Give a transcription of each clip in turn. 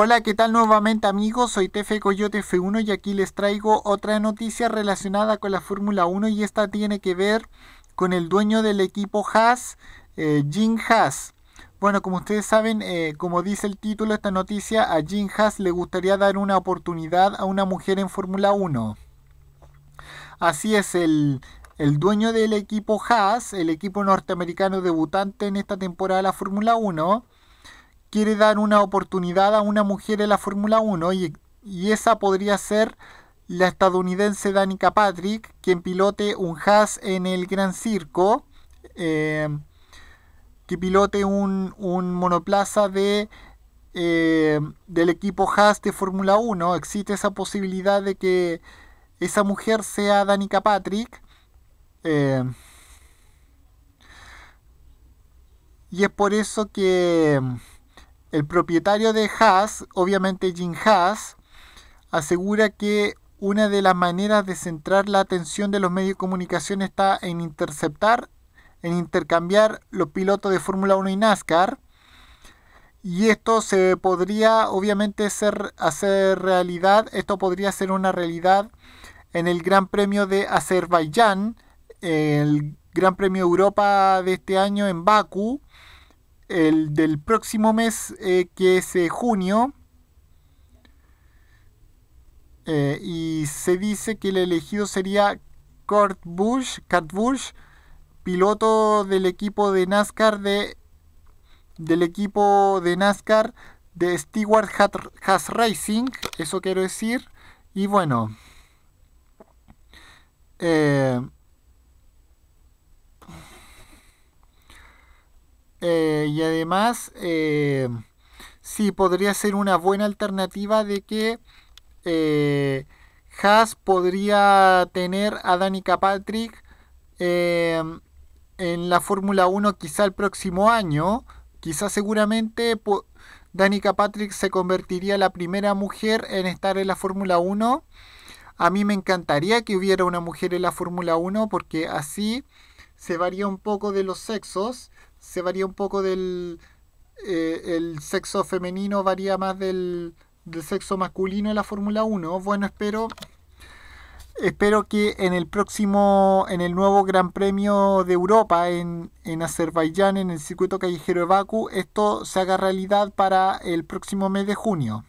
Hola, ¿qué tal nuevamente amigos? Soy Tefe Coyote F1 y aquí les traigo otra noticia relacionada con la Fórmula 1 y esta tiene que ver con el dueño del equipo Haas, eh, Jim Haas. Bueno, como ustedes saben, eh, como dice el título de esta noticia, a Jim Haas le gustaría dar una oportunidad a una mujer en Fórmula 1. Así es, el, el dueño del equipo Haas, el equipo norteamericano debutante en esta temporada de la Fórmula 1, quiere dar una oportunidad a una mujer en la Fórmula 1 y, esa podría ser la estadounidense Danica Patrick, quien pilote un Haas en el Gran Circo, eh, que pilote un, monoplaza de, eh, del equipo Haas de Fórmula 1. Existe esa posibilidad de que esa mujer sea Danica Patrick. Eh, y es por eso que el propietario de Haas, obviamente Jim Haas, asegura que una de las maneras de centrar la atención de los medios de comunicación está en interceptar, en intercambiar los pilotos de Fórmula 1 y NASCAR. Y esto se podría obviamente ser, hacer realidad, esto podría ser una realidad en el Gran Premio de Azerbaiyán, el Gran Premio Europa de este año en Bakú, el del próximo mes, eh, que es eh, junio. Eh, y se dice que el elegido sería Kurt Busch, Kurt Busch, piloto del equipo de NASCAR de del equipo de NASCAR de Stewart Haas Racing, eso quiero decir. Y bueno, Eh, y además, eh, sí podría ser una buena alternativa de que eh, Haas podría tener a Danica Patrick en la Fórmula 1 quizá el próximo año. Quizá seguramente Danica Patrick se convertiría la primera mujer en estar en la Fórmula 1. A mí me encantaría que hubiera una mujer en la Fórmula 1 porque así se varía un poco de los sexos se varía un poco del... Eh, el sexo femenino varía más del, sexo masculino en la Fórmula 1. Bueno, espero espero que en el próximo, en el nuevo Gran Premio de Europa en, Azerbaiyán, en el circuito callejero de esto se haga realidad para el próximo mes de junio.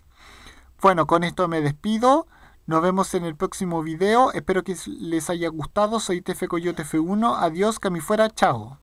Bueno, con esto me despido. Nos vemos en el próximo video. Espero que les haya gustado. Soy TF Coyote F1. Adiós, que fuera. Chao.